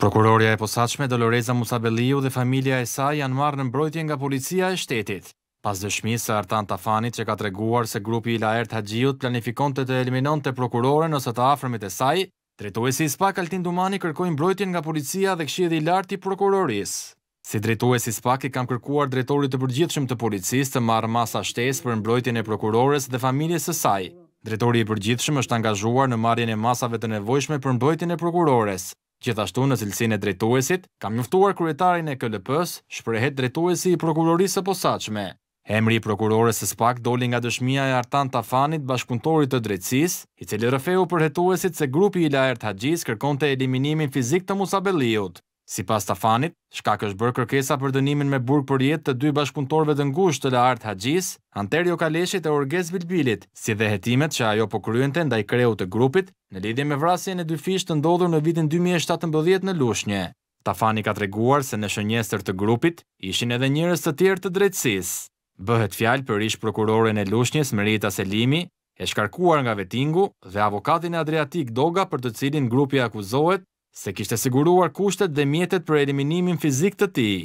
Prokuroria e posaqme Doloreza Musabelliu dhe familia e saj janë marrë në mbrojtje nga policia e shtetit. Pas dëshmi së Artan Tafanit që ka të reguar se grupi i Laert Hagjiut planifikon të të eliminon të prokurore nëse të afrëmit e saj, drejtuesi ispa Kaltin Dumani kërkojnë mbrojtje nga policia dhe këshidhi lartë i prokuroris. Si i spak, ki kam kërkuar drejtorit të përgjithshmë të policis të marrë masa shtes për mbrojtje në prokurores dhe familjes së saj. Drejtori i përgjithshmë është angazhuar në marjen e masave të nevojshme për mbrojtjen e prokurores. Gjithashtu në cilësin e drejtuesit, kam njëftuar kryetarin e këllëpës, shprehet drejtuesi i prokurorisë e posaqme. Emri i prokurorës së spak doli nga dëshmia e Artan Tafanit bashkuntorit të drejtsis, i cili rëfeu përhetuesit se grupi i lajert haqjis kërkon të eliminimin fizik të Musabeliut. Si pas të fanit, shkak është bërë kërkesa për dënimin me burg për jetë të dy bashkëpunëtorve të ngusht të la artë haqis, Anterio Kaleshit e Orges Bilbilit, si dhe hetimet që ajo po kryente ndaj kreu të grupit, në lidhje me vrasjen e dy fish të ndodhur në vitin 2017 në Lushnje. Tafani ka treguar se në shënjestër të grupit ishin edhe njërës të tjerë të drejtsis. Bëhet fjalë për ish prokurore në Lushnjës Merita Selimi, e shkarkuar nga vetingu dhe avokatin e Adriatik Doga për të cilin grupi akuzohet se kishte siguruar kushtet dhe mjetet për eliminimin fizik të tij.